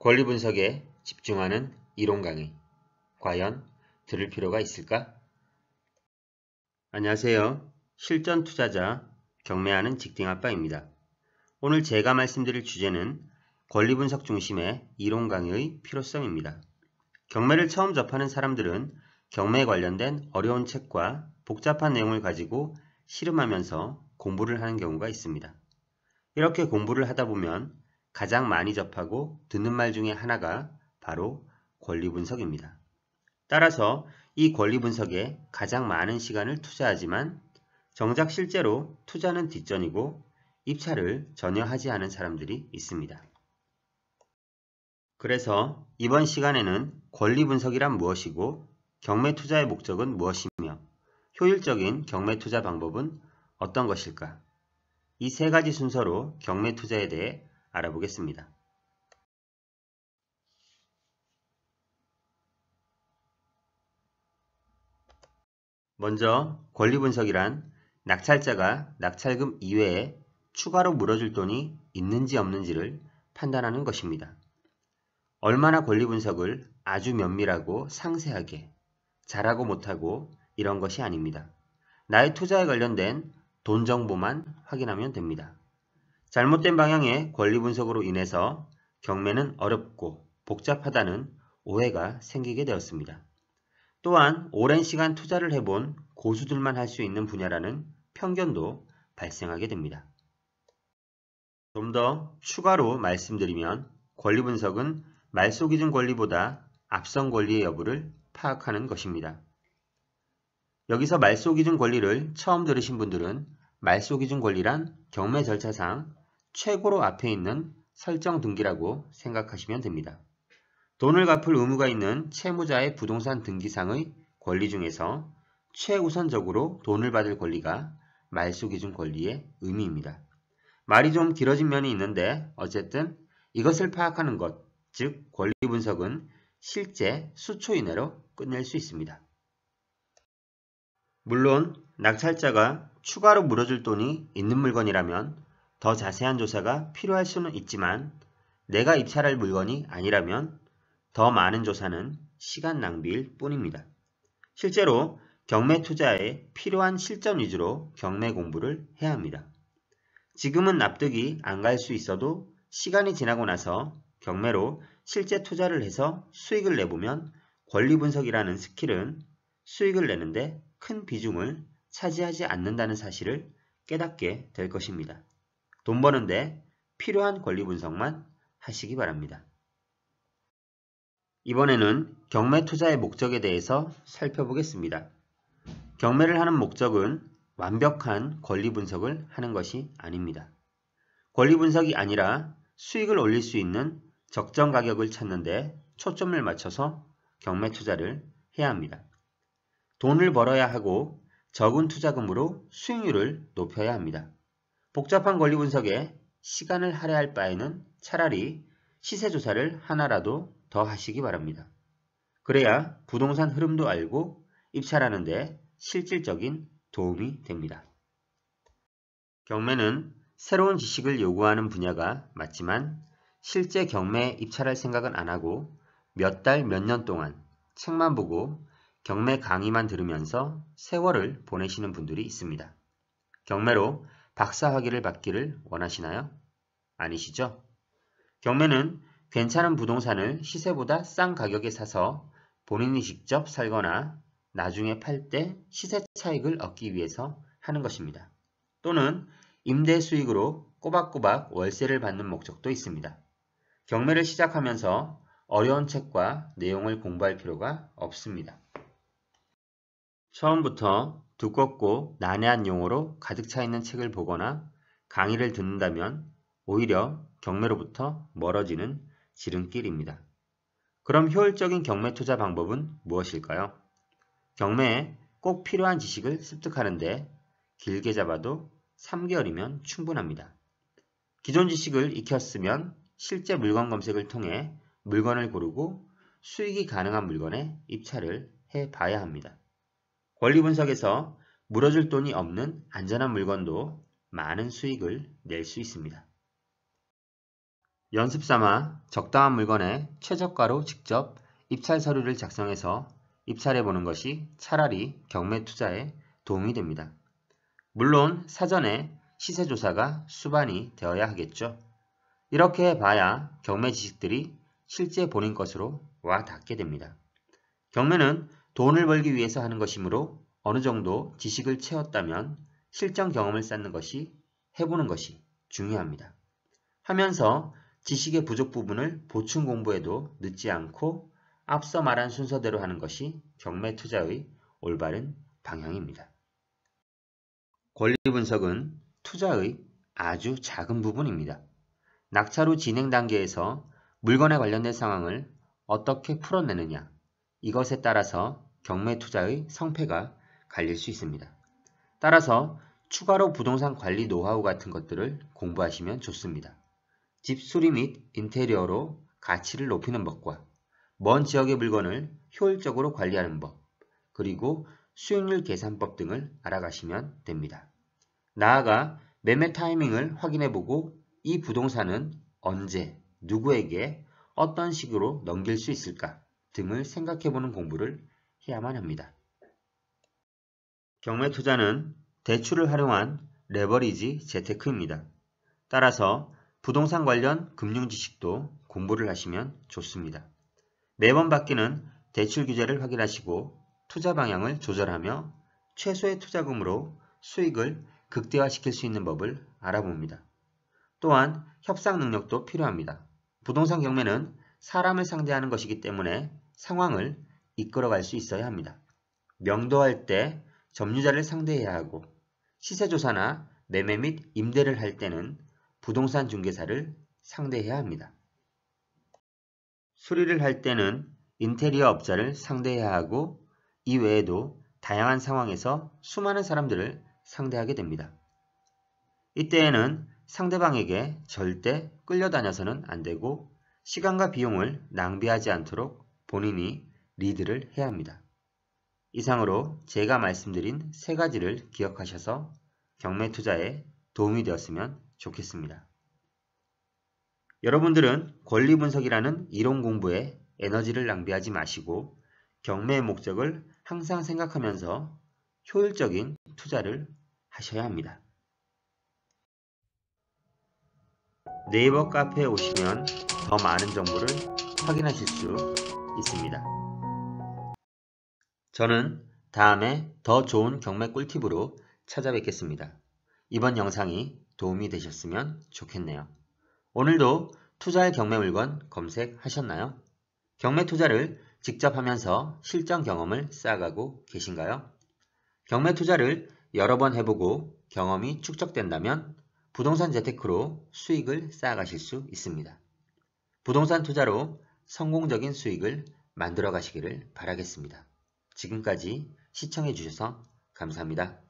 권리 분석에 집중하는 이론 강의. 과연 들을 필요가 있을까? 안녕하세요. 실전 투자자 경매하는 직딩아빠입니다. 오늘 제가 말씀드릴 주제는 권리 분석 중심의 이론 강의의 필요성입니다. 경매를 처음 접하는 사람들은 경매에 관련된 어려운 책과 복잡한 내용을 가지고 실험하면서 공부를 하는 경우가 있습니다. 이렇게 공부를 하다 보면 가장 많이 접하고 듣는 말 중에 하나가 바로 권리분석입니다. 따라서 이 권리분석에 가장 많은 시간을 투자하지만 정작 실제로 투자는 뒷전이고 입찰을 전혀 하지 않은 사람들이 있습니다. 그래서 이번 시간에는 권리분석이란 무엇이고 경매투자의 목적은 무엇이며 효율적인 경매투자 방법은 어떤 것일까? 이 세 가지 순서로 경매투자에 대해 알아보겠습니다. 먼저 권리분석이란 낙찰자가 낙찰금 이외에 추가로 물어줄 돈이 있는지 없는지를 판단하는 것입니다. 얼마나 권리분석을 아주 면밀하고 상세하게 잘하고 못하고 이런 것이 아닙니다. 나의 투자에 관련된 돈 정보만 확인하면 됩니다. 잘못된 방향의 권리 분석으로 인해서 경매는 어렵고 복잡하다는 오해가 생기게 되었습니다. 또한 오랜 시간 투자를 해본 고수들만 할 수 있는 분야라는 편견도 발생하게 됩니다. 좀 더 추가로 말씀드리면 권리 분석은 말소 기준 권리보다 앞선 권리의 여부를 파악하는 것입니다. 여기서 말소 기준 권리를 처음 들으신 분들은 말소 기준 권리란 경매 절차상 최고로 앞에 있는 설정 등기라고 생각하시면 됩니다. 돈을 갚을 의무가 있는 채무자의 부동산 등기상의 권리 중에서 최우선적으로 돈을 받을 권리가 말소기준 권리의 의미입니다. 말이 좀 길어진 면이 있는데 어쨌든 이것을 파악하는 것, 즉 권리 분석은 실제 수초 이내로 끝낼 수 있습니다. 물론 낙찰자가 추가로 물어줄 돈이 있는 물건이라면 더 자세한 조사가 필요할 수는 있지만 내가 입찰할 물건이 아니라면 더 많은 조사는 시간 낭비일 뿐입니다. 실제로 경매 투자에 필요한 실전 위주로 경매 공부를 해야 합니다. 지금은 납득이 안 갈 수 있어도 시간이 지나고 나서 경매로 실제 투자를 해서 수익을 내보면 권리 분석이라는 스킬은 수익을 내는데 큰 비중을 차지하지 않는다는 사실을 깨닫게 될 것입니다. 돈 버는데 필요한 권리 분석만 하시기 바랍니다. 이번에는 경매 투자의 목적에 대해서 살펴보겠습니다. 경매를 하는 목적은 완벽한 권리 분석을 하는 것이 아닙니다. 권리 분석이 아니라 수익을 올릴 수 있는 적정 가격을 찾는데 초점을 맞춰서 경매 투자를 해야 합니다. 돈을 벌어야 하고 적은 투자금으로 수익률을 높여야 합니다. 복잡한 권리 분석에 시간을 할애할 바에는 차라리 시세 조사를 하나라도 더 하시기 바랍니다. 그래야 부동산 흐름도 알고 입찰하는데 실질적인 도움이 됩니다. 경매는 새로운 지식을 요구하는 분야가 맞지만 실제 경매에 입찰할 생각은 안하고 몇 달 몇 년 동안 책만 보고 경매 강의만 들으면서 세월을 보내시는 분들이 있습니다. 경매로 박사 학위를 받기를 원하시나요? 아니시죠? 경매는 괜찮은 부동산을 시세보다 싼 가격에 사서 본인이 직접 살거나 나중에 팔 때 시세 차익을 얻기 위해서 하는 것입니다. 또는 임대 수익으로 꼬박꼬박 월세를 받는 목적도 있습니다. 경매를 시작하면서 어려운 책과 내용을 공부할 필요가 없습니다. 처음부터 두껍고 난해한 용어로 가득 차 있는 책을 보거나 강의를 듣는다면 오히려 경매로부터 멀어지는 지름길입니다. 그럼 효율적인 경매 투자 방법은 무엇일까요? 경매에 꼭 필요한 지식을 습득하는데 길게 잡아도 3개월이면 충분합니다. 기존 지식을 익혔으면 실제 물건 검색을 통해 물건을 고르고 수익이 가능한 물건에 입찰을 해 봐야 합니다. 권리 분석에서 물어줄 돈이 없는 안전한 물건도 많은 수익을 낼 수 있습니다. 연습 삼아 적당한 물건에 최저가로 직접 입찰 서류를 작성해서 입찰해 보는 것이 차라리 경매 투자에 도움이 됩니다. 물론 사전에 시세 조사가 수반이 되어야 하겠죠. 이렇게 봐야 경매 지식들이 실제 본인 것으로 와 닿게 됩니다. 경매는 돈을 벌기 위해서 하는 것이므로 어느 정도 지식을 채웠다면 실전 경험을 쌓는 것이 해보는 것이 중요합니다. 하면서 지식의 부족 부분을 보충 공부에도 늦지 않고 앞서 말한 순서대로 하는 것이 경매 투자의 올바른 방향입니다. 권리 분석은 투자의 아주 작은 부분입니다. 낙찰후 진행 단계에서 물건에 관련된 상황을 어떻게 풀어내느냐 이것에 따라서 경매 투자의 성패가 갈릴 수 있습니다. 따라서 추가로 부동산 관리 노하우 같은 것들을 공부하시면 좋습니다. 집 수리 및 인테리어로 가치를 높이는 법과 먼 지역의 물건을 효율적으로 관리하는 법, 그리고 수익률 계산법 등을 알아가시면 됩니다. 나아가 매매 타이밍을 확인해보고 이 부동산은 언제, 누구에게, 어떤 식으로 넘길 수 있을까 등을 생각해보는 공부를 해야만 합니다. 경매 투자는 대출을 활용한 레버리지 재테크입니다. 따라서 부동산 관련 금융 지식도 공부를 하시면 좋습니다. 매번 바뀌는 대출 규제를 확인하시고 투자 방향을 조절하며 최소의 투자금으로 수익을 극대화시킬 수 있는 법을 알아봅니다. 또한 협상 능력도 필요합니다. 부동산 경매는 사람을 상대하는 것이기 때문에 상황을 이끌어갈 수 있어야 합니다. 명도할 때 점유자를 상대해야 하고 시세조사나 매매 및 임대를 할 때는 부동산 중개사를 상대해야 합니다. 수리를 할 때는 인테리어 업자를 상대해야 하고 이외에도 다양한 상황에서 수많은 사람들을 상대하게 됩니다. 이때에는 상대방에게 절대 끌려다녀서는 안되고 시간과 비용을 낭비하지 않도록 본인이 리드를 해야 합니다. 이상으로 제가 말씀드린 세 가지를 기억하셔서 경매 투자에 도움이 되었으면 좋겠습니다. 여러분들은 권리 분석이라는 이론 공부에 에너지를 낭비하지 마시고 경매의 목적을 항상 생각하면서 효율적인 투자를 하셔야 합니다. 네이버 카페에 오시면 더 많은 정보를 확인하실 수 있습니다. 저는 다음에 더 좋은 경매 꿀팁으로 찾아뵙겠습니다. 이번 영상이 도움이 되셨으면 좋겠네요. 오늘도 투자의 경매 물건 검색하셨나요? 경매 투자를 직접 하면서 실전 경험을 쌓아가고 계신가요? 경매 투자를 여러 번 해보고 경험이 축적된다면 부동산 재테크로 수익을 쌓아가실 수 있습니다. 부동산 투자로 성공적인 수익을 만들어 가시기를 바라겠습니다. 지금까지 시청해주셔서 감사합니다.